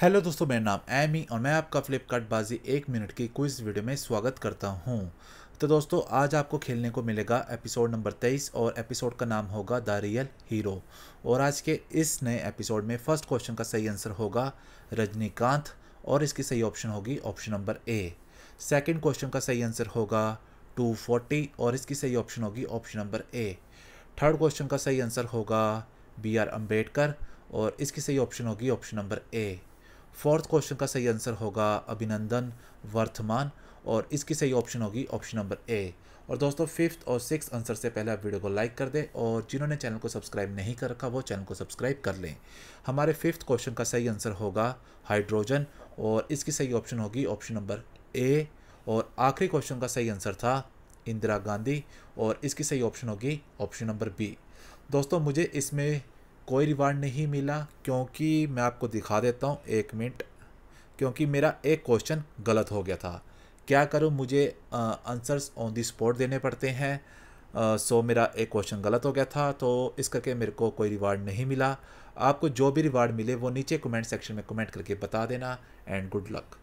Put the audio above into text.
hello दोस्तों मेरा नाम एमी और मैं आपका फ्लिपकार्ट बाजी एक मिनट की क्विज वीडियो में स्वागत करता हूं तो दोस्तों आज आपको खेलने को मिलेगा एपिसोड नंबर तेईस और एपिसोड का नाम होगा द रियल हीरो और आज के इस नए एपिसोड में फर्स्ट क्वेश्चन का सही आंसर होगा रजनीकांत और इसकी सही ऑप्शन होगी option number A second question का सही आंसर होगा टू फोर्टी और इसकी सही ऑप्शन होगी option number A third question का सही आंसर होगा बी आर अम्बेडकर और इसकी सही ऑप्शन होगी option number A fourth question का सही आंसर होगा अभिनंदन वर्तमान और इसकी सही ऑप्शन होगी ऑप्शन नंबर ए और दोस्तों फिफ्थ और सिक्स आंसर से पहले आप वीडियो को लाइक कर दें और जिन्होंने चैनल को सब्सक्राइब नहीं कर रखा वो चैनल को सब्सक्राइब कर लें हमारे फिफ्थ क्वेश्चन का सही आंसर होगा हाइड्रोजन और इसकी सही ऑप्शन होगी ऑप्शन नंबर ए और आखिरी क्वेश्चन का सही आंसर था इंदिरा गांधी और इसकी सही ऑप्शन होगी ऑप्शन नंबर बी दोस्तों मुझे इसमें कोई रिवार्ड नहीं मिला क्योंकि मैं आपको दिखा देता हूँ एक मिनट क्योंकि मेरा एक क्वेश्चन गलत हो गया था क्या करूँ मुझे आंसर्स ऑन दी स्पॉट देने पड़ते हैं सो मेरा एक क्वेश्चन गलत हो गया था तो इस करके मेरे को कोई रिवार्ड नहीं मिला आपको जो भी रिवार्ड मिले वो नीचे कमेंट सेक्शन में कमेंट करके बता देना एंड गुड लक